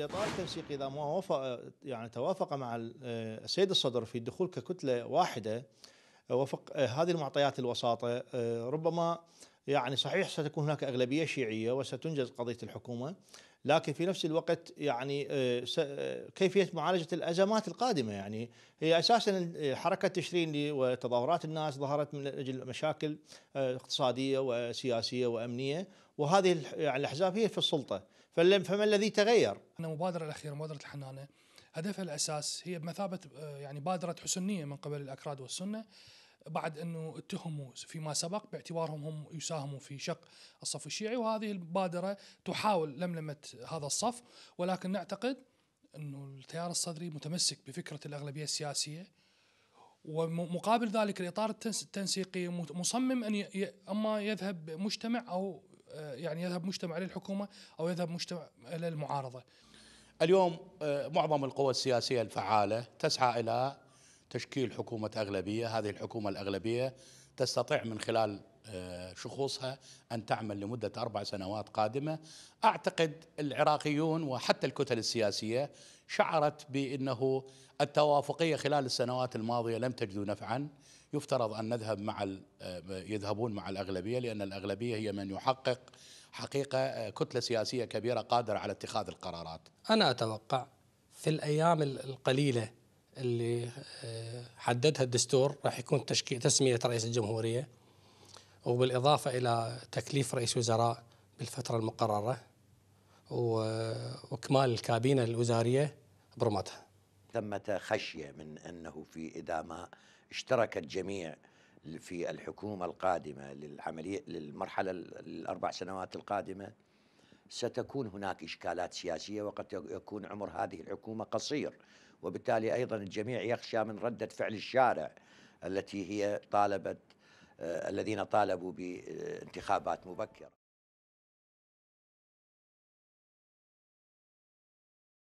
الاطار التنسيقي اذا ما وافق يعني توافق مع آه، السيد الصدر في الدخول ككتله واحده آه، وفق آه، هذه المعطيات الوساطه ربما يعني صحيح ستكون هناك اغلبيه شيعيه وستنجز قضيه الحكومه لكن في نفس الوقت يعني آه، آه، كيفيه معالجه الازمات القادمه يعني هي اساسا حركه تشرين وتظاهرات الناس ظهرت من اجل مشاكل آه، اقتصاديه وسياسيه وامنيه وهذه يعني الاحزاب هي في السلطه فما الذي تغير؟ المبادره الاخيره مبادره الحنانه هدفها الاساس هي بمثابه يعني بادره حسنيه من قبل الاكراد والسنه بعد انه اتهموا فيما سبق باعتبارهم هم يساهموا في شق الصف الشيعي وهذه المبادره تحاول لملمه هذا الصف ولكن نعتقد انه التيار الصدري متمسك بفكره الاغلبيه السياسيه ومقابل ذلك الاطار التنسيقي مصمم ان اما يذهب مجتمع او يعني يذهب مجتمع للحكومه او يذهب مجتمع للمعارضه. اليوم آه، معظم القوى السياسيه الفعاله تسعى الى تشكيل حكومة أغلبية هذه الحكومة الأغلبية تستطيع من خلال آه، شخوصها أن تعمل لمدة أربع سنوات قادمة أعتقد العراقيون وحتى الكتل السياسية شعرت بأنه التوافقية خلال السنوات الماضية لم تجد نفعا يفترض أن نذهب مع آه، يذهبون مع الأغلبية لأن الأغلبية هي من يحقق حقيقة آه، كتلة سياسية كبيرة قادرة على اتخاذ القرارات أنا أتوقع في الأيام القليلة اللي آه، حددها الدستور راح يكون تشكيل تسمية رئيس الجمهورية وبالإضافة إلى تكليف رئيس وزراء بالفترة المقررة وإكمال الكابينة الوزارية برمتها ثمة خشية من أنه في إذا ما اشترك الجميع في الحكومة القادمة للعملية للمرحلة الأربع سنوات القادمة ستكون هناك إشكالات سياسية وقد يكون عمر هذه الحكومة قصير وبالتالي أيضا الجميع يخشى من ردة فعل الشارع التي هي طالبت آه، الذين طالبوا بانتخابات مبكرة